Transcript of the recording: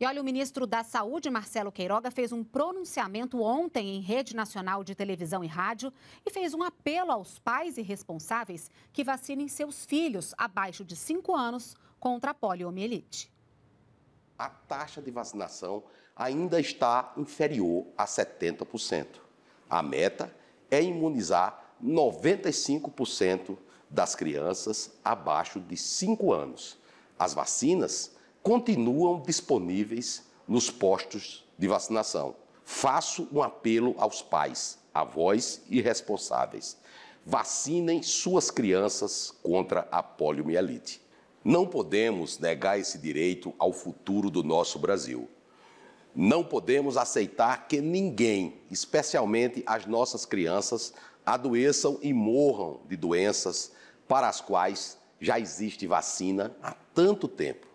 E olha, o ministro da Saúde, Marcelo Queiroga, fez um pronunciamento ontem em rede nacional de televisão e rádio e fez um apelo aos pais e responsáveis que vacinem seus filhos abaixo de 5 anos contra a poliomielite. A taxa de vacinação ainda está inferior a 70%. A meta é imunizar 95% das crianças abaixo de 5 anos. As vacinas continuam disponíveis nos postos de vacinação. Faço um apelo aos pais, avós e responsáveis. Vacinem suas crianças contra a poliomielite. Não podemos negar esse direito ao futuro do nosso Brasil. Não podemos aceitar que ninguém, especialmente as nossas crianças, adoeçam e morram de doenças para as quais já existe vacina há tanto tempo.